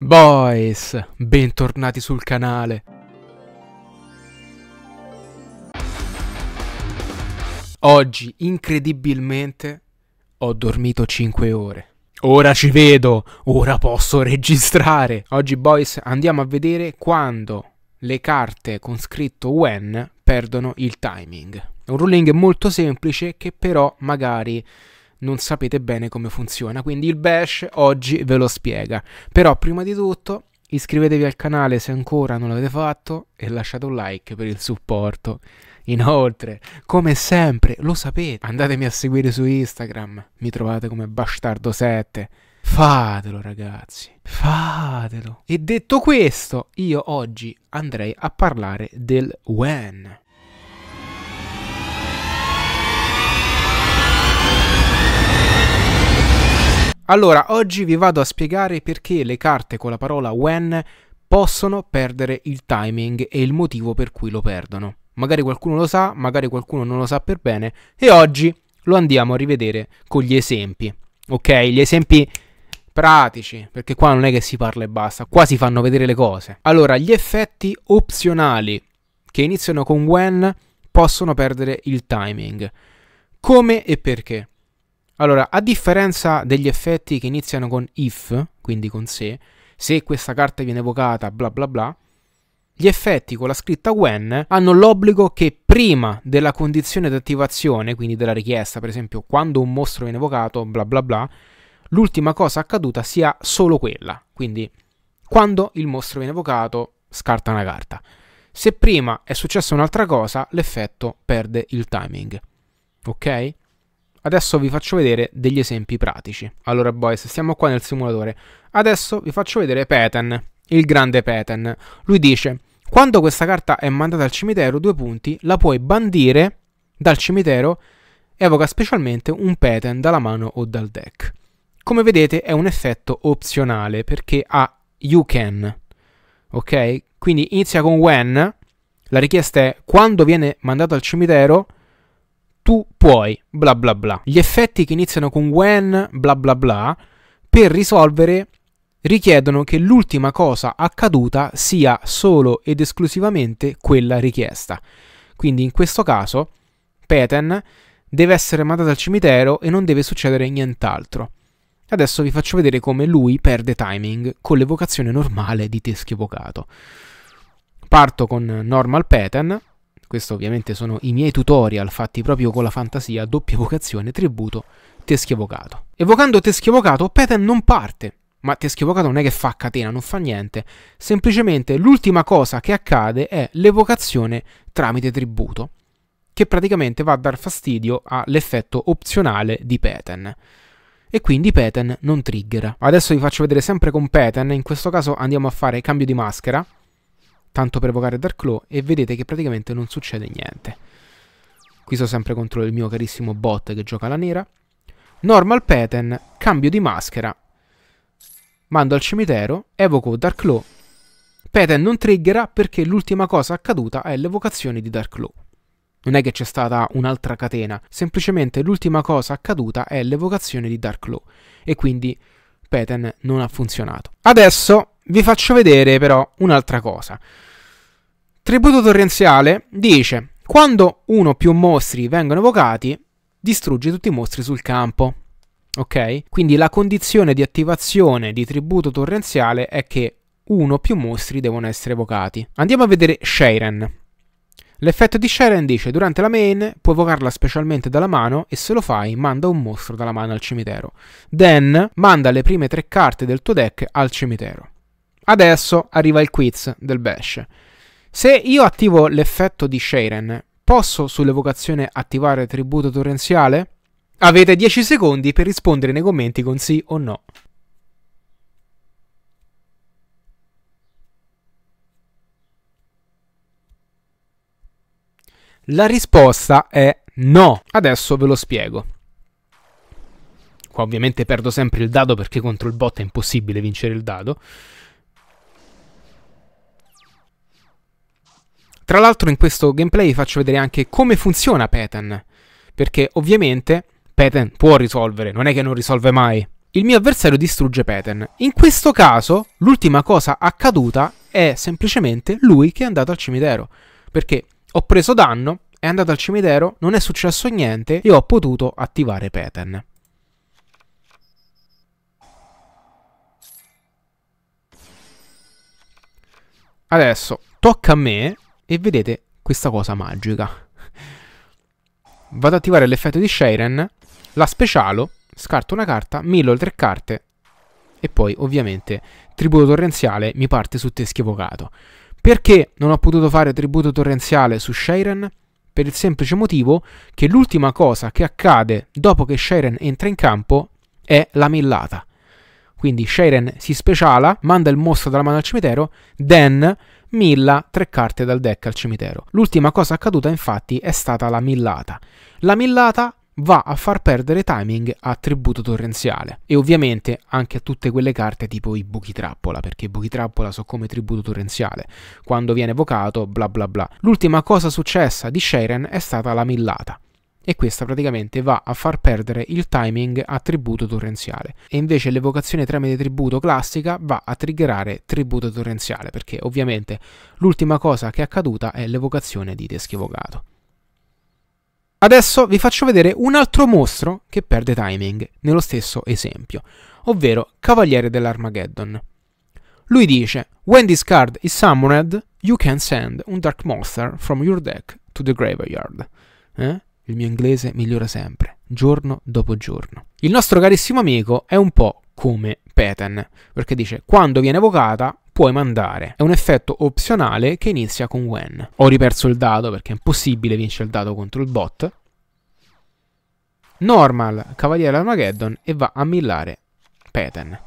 Boys, bentornati sul canale. Oggi, incredibilmente, ho dormito 5 ore. Ora ci vedo, ora posso registrare. Oggi, boys, andiamo a vedere quando le carte con scritto when perdono il timing. È un ruling molto semplice che però magari non sapete bene come funziona. Quindi il bash oggi ve lo spiega. Però prima di tutto iscrivetevi al canale se ancora non l'avete fatto e lasciate un like per il supporto. Inoltre, come sempre, lo sapete, andatemi a seguire su Instagram, mi trovate come bastardo7. Fatelo ragazzi, fatelo. E detto questo, io oggi andrei a parlare del WAN. Allora, oggi vi vado a spiegare perché le carte con la parola when possono perdere il timing e il motivo per cui lo perdono. Magari qualcuno lo sa, magari qualcuno non lo sa per bene e oggi lo andiamo a rivedere con gli esempi. Ok, gli esempi pratici, perché qua non è che si parla e basta, qua si fanno vedere le cose. Allora, gli effetti opzionali che iniziano con when possono perdere il timing. Come e perché? Allora, a differenza degli effetti che iniziano con if, quindi con se, se questa carta viene evocata, bla bla bla, gli effetti con la scritta when hanno l'obbligo che prima della condizione di attivazione, quindi della richiesta, per esempio quando un mostro viene evocato, bla bla bla, l'ultima cosa accaduta sia solo quella. Quindi quando il mostro viene evocato, scarta una carta. Se prima è successa un'altra cosa, l'effetto perde il timing. Ok? Adesso vi faccio vedere degli esempi pratici. Allora boys, siamo qua nel simulatore. Adesso vi faccio vedere Peten, il grande Peten. Lui dice, quando questa carta è mandata al cimitero, due punti, la puoi bandire dal cimitero evoca specialmente un Peten dalla mano o dal deck. Come vedete è un effetto opzionale perché ha you can, ok? Quindi inizia con when, la richiesta è quando viene mandato al cimitero tu puoi, bla bla bla. Gli effetti che iniziano con when, bla bla bla, per risolvere richiedono che l'ultima cosa accaduta sia solo ed esclusivamente quella richiesta. Quindi in questo caso Peten deve essere mandato al cimitero e non deve succedere nient'altro. Adesso vi faccio vedere come lui perde timing con l'evocazione normale di teschio evocato. Parto con normal pattern, questo ovviamente sono i miei tutorial fatti proprio con la fantasia, doppia vocazione, tributo, teschio evocato. Evocando teschio evocato, Peten non parte, ma teschio evocato non è che fa catena, non fa niente. Semplicemente l'ultima cosa che accade è l'evocazione tramite tributo, che praticamente va a dar fastidio all'effetto opzionale di Peten e quindi Peten non triggera. Adesso vi faccio vedere sempre con Peten, in questo caso andiamo a fare cambio di maschera, tanto per evocare Dark Claw, e vedete che praticamente non succede niente. Qui sto sempre contro il mio carissimo bot che gioca la nera. Normal pattern, cambio di maschera. Mando al cimitero, evoco Dark Claw. Pattern non triggerà perché l'ultima cosa accaduta è l'evocazione di Dark Claw. Non è che c'è stata un'altra catena, semplicemente l'ultima cosa accaduta è l'evocazione di Dark Law e quindi Pattern non ha funzionato. Adesso vi faccio vedere però un'altra cosa. Tributo torrenziale dice: Quando uno o più mostri vengono evocati, distruggi tutti i mostri sul campo. Ok? Quindi la condizione di attivazione di tributo torrenziale è che uno o più mostri devono essere evocati. Andiamo a vedere Sharen. L'effetto di Sharen dice durante la main puoi evocarla specialmente dalla mano e se lo fai manda un mostro dalla mano al cimitero. Then manda le prime tre carte del tuo deck al cimitero. Adesso arriva il quiz del Bash. Se io attivo l'effetto di Sharen, posso sull'evocazione attivare tributo torrenziale? Avete 10 secondi per rispondere nei commenti con sì o no. La risposta è no. Adesso ve lo spiego. Qua ovviamente perdo sempre il dado perché contro il bot è impossibile vincere il dado. Tra l'altro in questo gameplay vi faccio vedere anche come funziona Peten, perché ovviamente Peten può risolvere, non è che non risolve mai. Il mio avversario distrugge Peten. In questo caso l'ultima cosa accaduta è semplicemente lui che è andato al cimitero, perché ho preso danno, è andato al cimitero, non è successo niente e ho potuto attivare Peten. Adesso tocca a me e vedete questa cosa magica. Vado ad attivare l'effetto di Shairen, la specialo, scarto una carta, millo le tre carte e poi ovviamente tributo torrenziale mi parte su Teschi Evocato. Perché non ho potuto fare tributo torrenziale su Shairen? Per il semplice motivo che l'ultima cosa che accade dopo che Shairen entra in campo è la millata. Quindi Shairen si speciala, manda il mostro dalla mano al cimitero, Dan milla tre carte dal deck al cimitero. L'ultima cosa accaduta infatti è stata la millata. La millata va a far perdere timing a tributo torrenziale e ovviamente anche a tutte quelle carte tipo i buchi trappola perché i buchi trappola sono come tributo torrenziale quando viene evocato bla bla bla l'ultima cosa successa di Sharen è stata la millata e questa praticamente va a far perdere il timing a tributo torrenziale e invece l'evocazione tramite tributo classica va a triggerare tributo torrenziale perché ovviamente l'ultima cosa che è accaduta è l'evocazione di teschi evocato. Adesso vi faccio vedere un altro mostro che perde timing, nello stesso esempio, ovvero Cavaliere dell'Armageddon. Lui dice, When this card is summoned, you can send un Dark Monster from your deck to the Graveyard. Eh? il mio inglese migliora sempre, giorno dopo giorno. Il nostro carissimo amico è un po' come Peten, perché dice quando viene evocata puoi mandare. È un effetto opzionale che inizia con when. Ho riperso il dado perché è impossibile vincere il dado contro il bot. Normal, cavaliere Armageddon e va a millare Peten.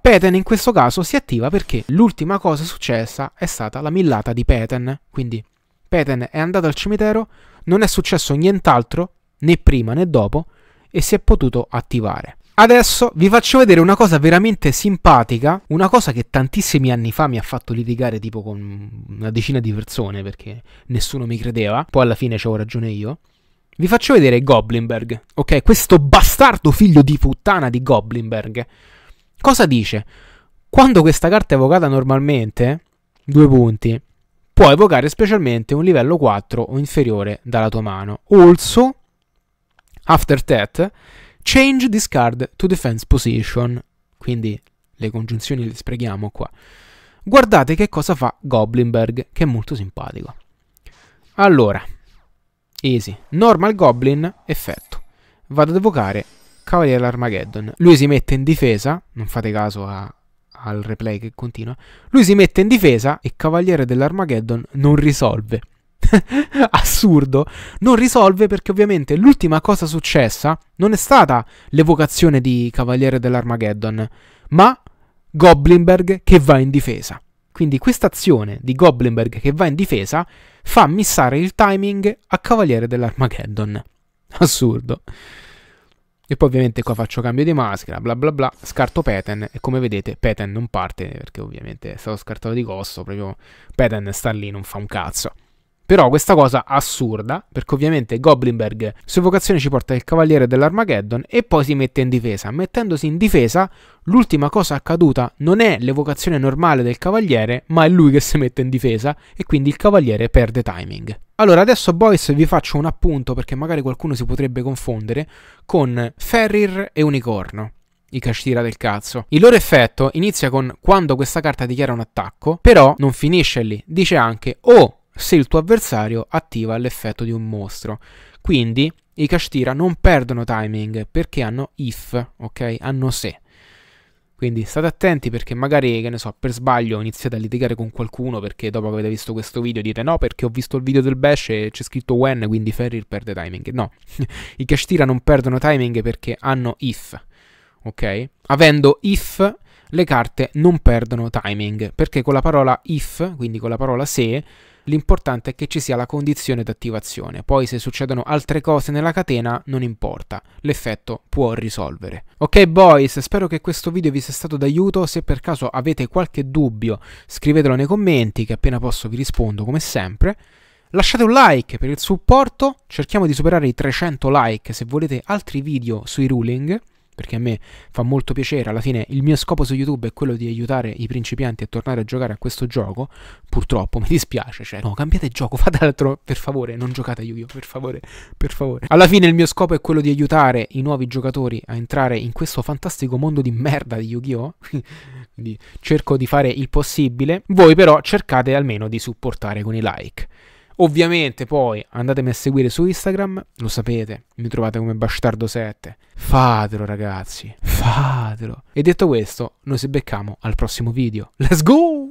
Peten in questo caso si attiva perché l'ultima cosa successa è stata la millata di Peten, quindi Peten è andato al cimitero, non è successo nient'altro, né prima né dopo, e si è potuto attivare. Adesso vi faccio vedere una cosa veramente simpatica, una cosa che tantissimi anni fa mi ha fatto litigare tipo con una decina di persone perché nessuno mi credeva, poi alla fine avevo ragione io. Vi faccio vedere Goblinberg, ok? Questo bastardo figlio di puttana di Goblinberg. Cosa dice? Quando questa carta è evocata normalmente, due punti, può evocare specialmente un livello 4 o inferiore dalla tua mano. Also, after that, change discard to defense position. Quindi le congiunzioni le sprechiamo qua. Guardate che cosa fa Goblinberg, che è molto simpatico. Allora, easy. Normal Goblin, effetto. Vado ad evocare Cavaliere Armageddon. Lui si mette in difesa, non fate caso a al replay che continua, lui si mette in difesa e Cavaliere dell'Armageddon non risolve. Assurdo, non risolve perché ovviamente l'ultima cosa successa non è stata l'evocazione di Cavaliere dell'Armageddon, ma Goblinberg che va in difesa. Quindi questa azione di Goblinberg che va in difesa fa missare il timing a Cavaliere dell'Armageddon. Assurdo. E poi ovviamente qua faccio cambio di maschera, bla bla bla, scarto Pattern e come vedete Pattern non parte perché ovviamente è stato scartato di costo, proprio Pattern sta lì, non fa un cazzo. Però questa cosa assurda, perché ovviamente Goblinberg su vocazione ci porta il cavaliere dell'Armageddon e poi si mette in difesa. Mettendosi in difesa, l'ultima cosa accaduta non è l'evocazione normale del cavaliere, ma è lui che si mette in difesa e quindi il cavaliere perde timing. Allora, adesso boys vi faccio un appunto perché magari qualcuno si potrebbe confondere con Ferrir e Unicorno i Kashira del cazzo. Il loro effetto inizia con quando questa carta dichiara un attacco, però non finisce lì. Dice anche o oh, se il tuo avversario attiva l'effetto di un mostro. Quindi i Kashtira non perdono timing perché hanno if, ok? Hanno se. Quindi state attenti perché magari, che ne so, per sbaglio iniziate a litigare con qualcuno perché dopo che avete visto questo video dite no perché ho visto il video del Bash e c'è scritto when, quindi Ferrir perde timing. No, i Kashtira non perdono timing perché hanno if, ok? Avendo if le carte non perdono timing perché con la parola if, quindi con la parola se, l'importante è che ci sia la condizione d'attivazione, poi se succedono altre cose nella catena non importa, l'effetto può risolvere. Ok boys, spero che questo video vi sia stato d'aiuto, se per caso avete qualche dubbio scrivetelo nei commenti che appena posso vi rispondo come sempre. Lasciate un like per il supporto, cerchiamo di superare i 300 like se volete altri video sui ruling perché a me fa molto piacere, alla fine il mio scopo su YouTube è quello di aiutare i principianti a tornare a giocare a questo gioco, purtroppo mi dispiace, cioè no, cambiate gioco, fate altro, per favore, non giocate a Yu-Gi-Oh, per favore, per favore. Alla fine il mio scopo è quello di aiutare i nuovi giocatori a entrare in questo fantastico mondo di merda di Yu-Gi-Oh, quindi cerco di fare il possibile, voi però cercate almeno di supportare con i like. Ovviamente poi andatemi a seguire su Instagram, lo sapete, mi trovate come bastardo7. Fatelo ragazzi, fatelo. E detto questo, noi ci becchiamo al prossimo video. Let's go!